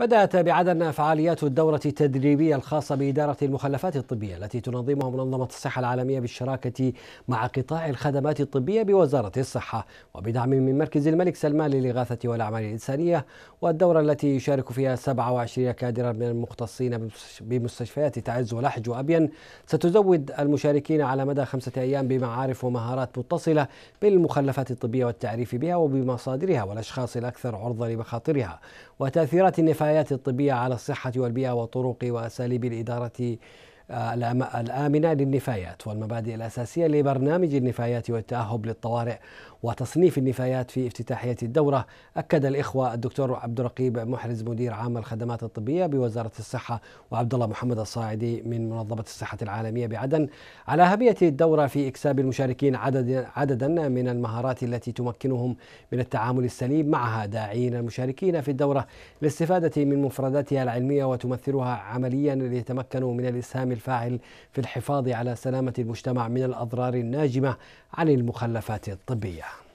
بدأت بعدن فعاليات الدورة التدريبية الخاصة بإدارة المخلفات الطبية التي تنظمها منظمة الصحة العالمية بالشراكة مع قطاع الخدمات الطبية بوزارة الصحة وبدعم من مركز الملك سلمان للإغاثة والأعمال الإنسانية والدورة التي يشارك فيها 27 كادرا من المختصين بمستشفيات تعز ولحج وأبين ستزود المشاركين على مدى خمسة أيام بمعارف ومهارات متصلة بالمخلفات الطبية والتعريف بها وبمصادرها والأشخاص الأكثر عرضة لمخاطرها وتأثيرات النفايات الولايات الطبية على الصحة والبيئة وطرق وأساليب الإدارة الآمنة للنفايات والمبادئ الأساسية لبرنامج النفايات والتأهب للطوارئ وتصنيف النفايات في افتتاحية الدورة أكد الإخوة الدكتور عبد الرقيب محرز مدير عام الخدمات الطبية بوزارة الصحة وعبد الله محمد الصاعدي من منظمة الصحة العالمية بعدن على أهمية الدورة في إكساب المشاركين عدد عددا من المهارات التي تمكنهم من التعامل السليم معها داعين المشاركين في الدورة للاستفادة من مفرداتها العلمية وتمثلها عمليا ليتمكنوا من الإسهام الفاعل في الحفاظ على سلامة المجتمع من الأضرار الناجمة عن المخلفات الطبية